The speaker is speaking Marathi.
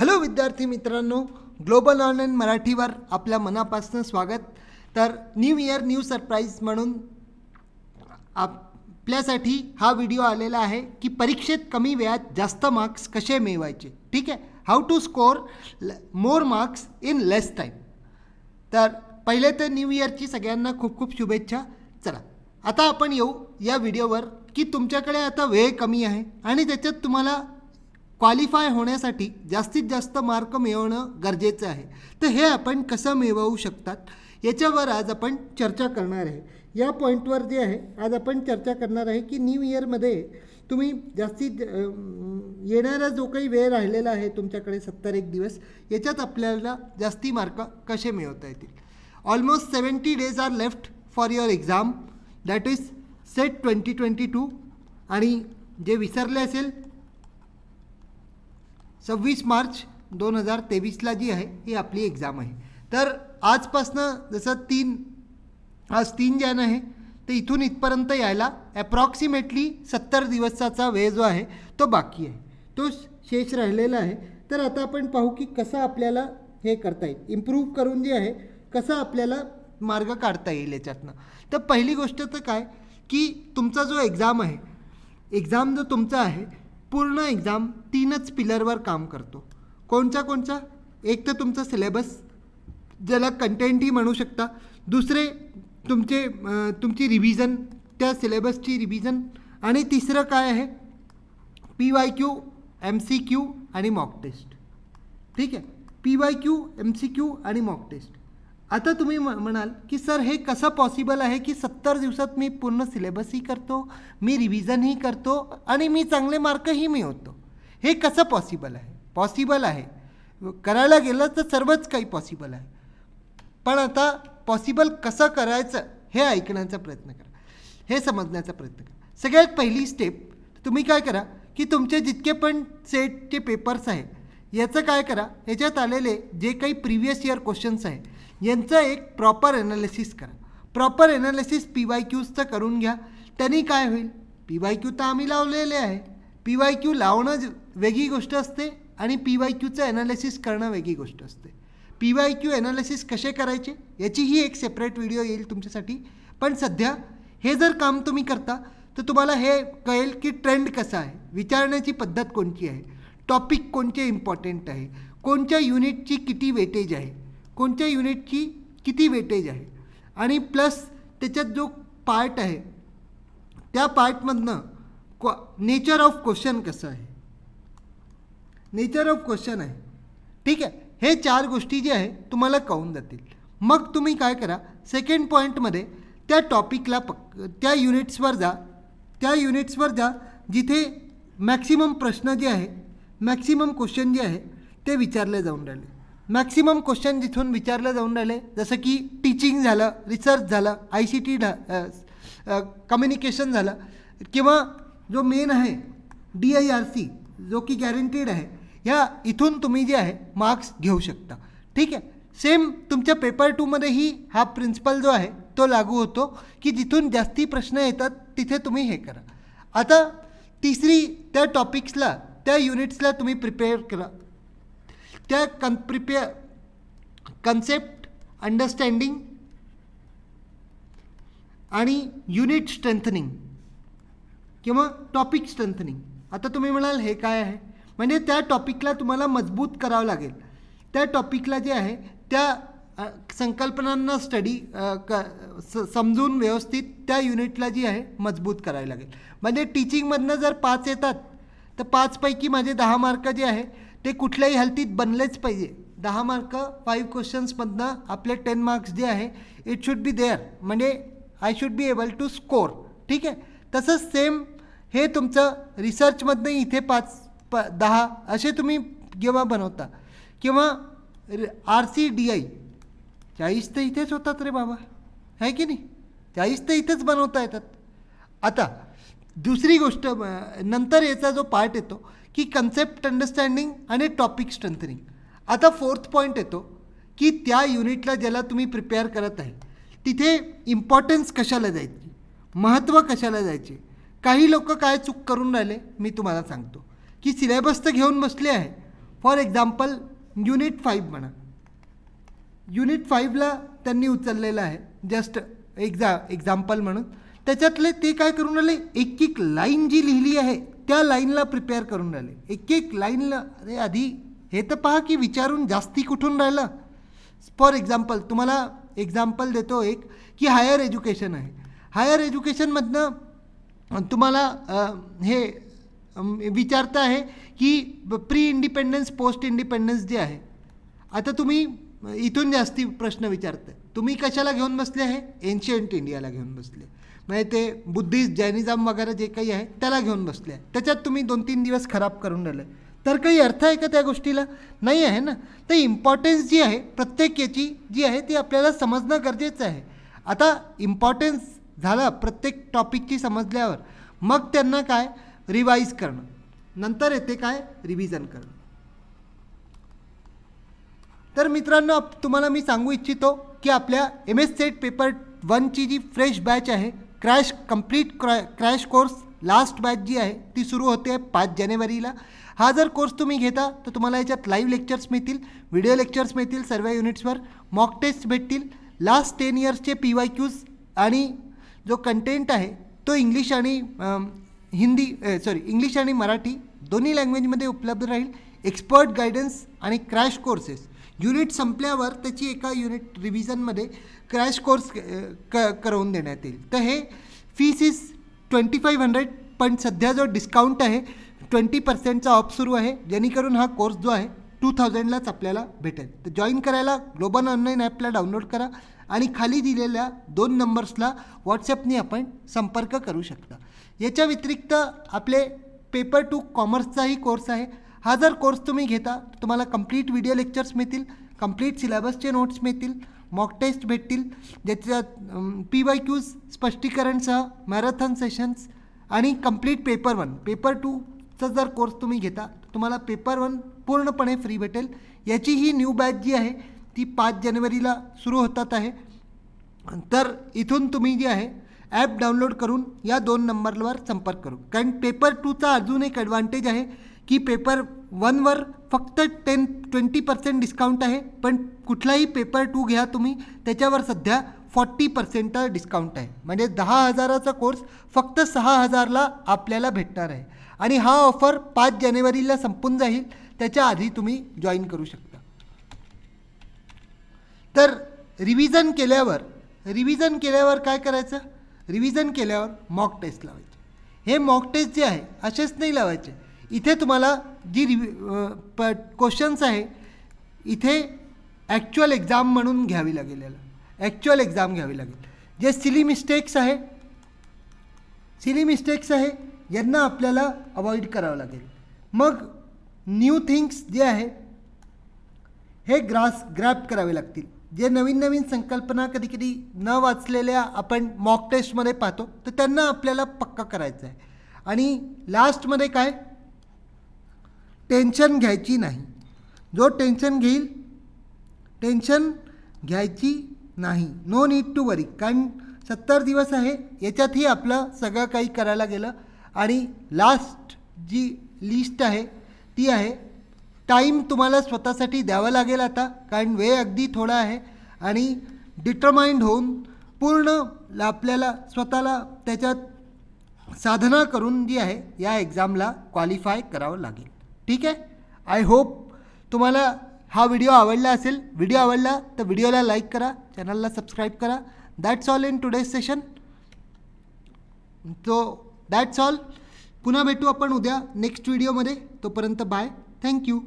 हॅलो विद्यार्थी मित्रांनो ग्लोबल ऑनलाईन मराठीवर आपल्या मनापासून स्वागत तर न्यू इयर न्यू सरप्राईज म्हणून आपल्यासाठी हा व्हिडिओ आलेला आहे की परीक्षेत कमी वेळात जास्त मार्क्स कसे मिळवायचे ठीक आहे how to score more marks in less time तर पहिले तर न्यू इयरची सगळ्यांना खूप खूप शुभेच्छा चला आता आपण येऊ या व्हिडिओवर की तुमच्याकडे आता वेळ कमी आहे आणि त्याच्यात तुम्हाला क्वालिफाय होण्यासाठी जास्तीत जास्त मार्क मिळवणं गरजेचं आहे तर हे आपण कसं मिळवू शकतात याच्यावर आज आपण चर्चा करणार आहे या पॉईंटवर जे आहे आज आपण चर्चा करणार आहे की न्यू इयरमध्ये तुम्ही जास्तीत येणारा जो काही वेळ राहिलेला आहे तुमच्याकडे सत्तर एक दिवस याच्यात आपल्याला जास्ती मार्क कसे मिळवता येतील almost seventy days are left for your exam that is SET twenty twenty two आणि जे विसरले असेल सव्वीस मार्च दोन हजार तेवीसला जी आहे ही आपली एक्झाम आहे तर आजपासनं जसं तीन आज तीन जॅन आहे तर इथून इथपर्यंत यायला ॲप्रॉक्सिमेटली सत्तर दिवसाचा वेळ जो आहे तो बाकी आहे तो शेष राहिलेला आहे तर आता आपण पाहू की कसं आपल्याला हे करता येईल इम्प्रूव्ह करून जे आहे कसा आपल्याला मार्ग काढता येईल याच्यातनं तर पहिली गोष्ट तर काय की तुमचा जो एक्झाम आहे एक्झाम जो तुमचा आहे पूर्ण एक्झाम तीनच पिलरवर काम करतो कोणच्या कोणच्या एक तर तुमचा सिलेबस ज्याला कंटेंटही म्हणू शकता दुसरे तुमचे तुमची रिव्हिजन त्या सिलेबसची रिव्हिजन आणि तिसरं काय आहे P Y Q M C Q आणि मॉक टेस्ट ठीक आहे P Y Q M C Q आणि मॉक टेस्ट आता तुम्ही म्हणाल की सर हे कसं पॉसिबल आहे की सत्तर दिवसात मी पूर्ण सिलेबसही करतो मी रिव्हिजनही करतो आणि मी चांगले मार्कही मिळवतो हे कसं पॉसिबल आहे पॉसिबल आहे करायला गेलं तर सर्वच काही पॉसिबल आहे पण आता पॉसिबल कसं करायचं हे ऐकण्याचा प्रयत्न करा हे समजण्याचा प्रयत्न करा सगळ्यात पहिली स्टेप तुम्ही काय करा की तुमचे जितके पण सेटचे पेपर्स आहेत याचं काय करा याच्यात आलेले जे काही प्रिव्हियस इयर क्वेश्चन्स आहे यांचं एक प्रॉपर ॲनालिसिस करा प्रॉपर ॲनालिसिस पी वाय क्यूजचं करून घ्या त्यांनी काय होईल पी वाय क्यू तर आम्ही लावलेले आहे पी वाय क्यू लावणं वेगळी गोष्ट असते आणि पी वाय क्यूचं ॲनालिसिस करणं वेगळी गोष्ट असते पी वाय क्यू ॲनालिसिस कसे करायचे याचीही एक सेपरेट व्हिडिओ येईल तुमच्यासाठी पण सध्या हे जर काम तुम्ही करता तर तुम्हाला हे कळेल की ट्रेंड कसा आहे विचारण्याची पद्धत कोणती आहे टॉपिक कोणते इम्पॉर्टंट आहे कोणत्या युनिटची किती वेटेज आहे कोणत्या युनिटची किती वेटेज आहे आणि प्लस त्याच्यात जो पार्ट आहे त्या पार्टमधनं क्वा नेचर ऑफ क्वेश्चन कसं आहे नेचर ऑफ क्वेश्चन आहे ठीक आहे हे चार गोष्टी जे आहे तुम्हाला कळून जातील मग तुम्ही काय करा सेकंड पॉईंटमध्ये त्या टॉपिकला पक् त्या युनिट्सवर जा त्या युनिट्सवर जा जिथे मॅक्सिमम प्रश्न जे आहे मॅक्सिमम क्वेश्चन जे आहे ते विचारले जाऊन राहिले मॅक्सिमम क्वेश्चन जिथून विचारलं जाऊन राहिले जसं की टीचिंग झालं रिसर्च झालं आय सी टी कम्युनिकेशन झालं किंवा जो मेन आहे डी आय आर सी जो की गॅरंटीड आहे ह्या इथून तुम्ही जे आहे मार्क्स घेऊ शकता ठीक आहे सेम तुमच्या पेपर टूमध्येही हा प्रिन्सिपल जो आहे तो लागू होतो की जिथून जास्ती प्रश्न येतात तिथे तुम्ही हे करा आता तिसरी त्या टॉपिक्सला त्या युनिट्सला तुम्ही प्रिपेअर करा त्या कन प्रिपेअर कन्सेप्ट अंडरस्टँडिंग आणि युनिट स्ट्रेंथनिंग किंवा टॉपिक स्ट्रेंथनिंग आता तुम्ही म्हणाल हे काय आहे म्हणजे त्या टॉपिकला तुम्हाला मजबूत करावं लागेल त्या टॉपिकला जे आहे त्या संकल्पनांना स्टडी क समजून व्यवस्थित त्या युनिटला जी आहे मजबूत करावी लागेल म्हणजे टीचिंगमधनं जर पाच येतात तर पाचपैकी माझे दहा मार्क जे आहे ते कुठल्याही हलतीत बनलेच पाहिजे दहा मार्क फाईव्ह क्वेश्चन्समधनं आपले टेन मार्क्स जे आहे इट शुड बी देअर म्हणजे I should be able to score ठीक आहे तसंच सेम हे तुमचं रिसर्चमधनं इथे पाच प दहा असे तुम्ही जेव्हा बनवता किंवा आर सी डी आय चाळीस तर इथेच होतात रे बाबा आहे की नाही चाळीस तर इथेच बनवता येतात आता दुसरी गोष्ट नंतर याचा जो पार्ट येतो की कन्सेप्ट अंडरस्टँडिंग आणि टॉपिक स्ट्रेंथनिंग आता फोर्थ पॉईंट येतो की त्या युनिटला ज्याला तुम्ही प्रिपेअर करत आहे तिथे इम्पॉर्टन्स कशाला जायची महत्त्व कशाला जायचे काही लोक काय चूक करून राहिले मी तुम्हाला सांगतो की सिलेबस तर घेऊन बसले आहे फॉर एक्झाम्पल युनिट फाईव्ह म्हणा युनिट फाईव्हला त्यांनी उचललेलं आहे जस्ट एक्झा एक्झाम्पल म्हणून त्याच्यातले ते काय करून राहिले एक एक लाईन जी लिहिली आहे त्या लाईनला प्रिपेअर करून राहिले एक एक लाईनला अरे आधी हे तर पहा की विचारून जास्ती कुठून राहिलं फॉर एक्झाम्पल तुम्हाला एक्झाम्पल देतो एक की हायर एज्युकेशन आहे हायर एज्युकेशनमधनं तुम्हाला हे विचारता आहे की प्री इंडिपेंडन्स पोस्ट इंडिपेंडन्स जे आहे आता तुम्ही इथून जास्ती प्रश्न विचारतं तुम्ही कशाला घेऊन बसले आहे एन्शियंट इंडियाला घेऊन बसले म्हणजे ते बुद्धिस्ट जैनिझम वगैरे जे काही आहे त्याला घेऊन बसले आहे त्याच्यात तुम्ही दोन तीन दिवस खराब करून राहिलं तर काही अर्थ आहे का त्या गोष्टीला नाही आहे ना तर इम्पॉर्टन्स जी आहे प्रत्येक याची जी आहे ती आपल्याला समजणं गरजेचं आहे आता इम्पॉर्टन्स झालं प्रत्येक टॉपिकची समजल्यावर मग त्यांना काय रिवाईज करणं नंतर येते काय रिव्हिजन करणं तर मित्रांनो तुम्हाला मी सांगू इच्छितो की आपल्या एम एस सेट पेपर वनची जी फ्रेश बॅच आहे क्रॅश कम्प्लीट क्रॅ क्रॅश कोर्स लास्ट बॅच जी आहे ती सुरू होते आहे पाच जानेवारीला हा जर कोर्स तुम्ही घेता तर तुम्हाला याच्यात लाईव्ह लेक्चर्स मिळतील व्हिडिओ लेक्चर्स मिळतील सर्व युनिट्सवर मॉक टेस्ट भेटतील लास्ट टेन इयर्सचे पी वाय क्यूज आणि जो कंटेंट आहे तो इंग्लिश आणि हिंदी सॉरी इंग्लिश आणि मराठी दोन्ही लँग्वेजमध्ये उपलब्ध राहील एक्सपर्ट गायडन्स आणि क्रॅश कोर्सेस युनिट संपल्यावर त्याची एका युनिट रिव्हिजनमध्ये क्रॅश कोर्स क करून देण्यात येईल तर हे fees is twenty five hundred पण सध्या जो डिस्काउंट आहे ट्वेंटी पर्सेंटचा ऑफ सुरू आहे जेणेकरून हा कोर्स जो आहे टू थाउजंडलाच आपल्याला भेटेल तर जॉईन करायला ग्लोबल ऑनलाईन ॲपला डाउनलोड करा आणि खाली दिलेल्या दोन नंबर्सला व्हॉट्सॲपनी आपण संपर्क करू शकता याच्या व्यतिरिक्त आपले पेपर टू कॉमर्सचाही कोर्स आहे हा जर कोर्स तुम्ही घेता तुम्हाला कंप्लीट व्हिडिओ लेक्चर्स मिळतील कंप्लीट सिलेबसचे नोट्स मिळतील मॉक टेस्ट भेटतील ज्याच्यात पी वाय क्यूज स्पष्टीकरणसह मॅरेथॉन सेशन्स आणि कंप्लीट पेपर वन पेपर टूचा जर कोर्स तुम्ही घेता तुम्हाला पेपर वन पूर्णपणे फ्री भेटेल याची ही न्यू बॅच जी आहे ती पाच जानेवारीला सुरू होतात आहे तर इथून तुम्ही जी आहे ॲप डाउनलोड करून या दोन नंबरवर संपर्क करू कारण पेपर टूचा अजून एक ॲडव्हान्टेज आहे की पेपर वनवर फक्त टेन ट्वेंटी पर्सेंट डिस्काउंट आहे पण कुठलाही पेपर टू घ्या तुम्ही त्याच्यावर सध्या फॉर्टी पर्सेंट डिस्काउंट आहे म्हणजे दहा हजाराचा कोर्स फक्त सहा हजारला आपल्याला भेटणार आहे आणि हा ऑफर पाच जानेवारीला संपून जाईल त्याच्या आधी तुम्ही जॉईन करू शकता तर रिव्हिजन केल्यावर रिव्हिजन केल्यावर काय करायचं रिव्हिजन केल्यावर मॉक टेस्ट लावायचे हे मॉक टेस्ट जे आहे असेच नाही लावायचे इथे तुम्हाला जी रिव्ह प क्वेश्चन्स आहे इथे ॲक्च्युअल एक्झाम म्हणून घ्यावी लागेल ॲक्च्युअल एक्झाम घ्यावी लागेल जे सिली मिस्टेक्स आहे सिली मिस्टेक्स आहे यांना आपल्याला अवॉइड करावं लागेल मग न्यू थिंग्स जे आहे हे ग्रास ग्रॅप करावे लागतील जे नवीन नवीन संकल्पना कधी कधी न वाचलेल्या आपण मॉक टेस्टमध्ये पाहतो तर त्यांना आपल्याला पक्का करायचं आहे आणि लास्टमध्ये काय टेन्शन घ्यायची नाही जो टेन्शन घेईल टेन्शन घ्यायची नाही नो नीड टू वरी कारण सत्तर दिवस आहे याच्यातही आपलं सगळं काही करायला गेलं आणि लास्ट जी लिस्ट आहे ती आहे टाईम तुम्हाला स्वतःसाठी द्यावं लागेल आता कारण वेळ अगदी थोडा आहे आणि डिटरमाइंड होऊन पूर्ण आपल्याला स्वतःला त्याच्यात साधना करून जी आहे या एक्झामला क्वालिफाय करावं लागेल ठीक है आई होप तुम्हारा हा व्हिडिओ आवडला असेल व्हिडिओ आवडला तर व्हिडिओला लाईक करा चैनल सब्सक्राइब करा that's all in today session तो दॅट्स ऑल पुनः भेटू अपन उद्या नेक्स्ट व्हिडिओमध्ये तोपर्यंत बाय थैंक यू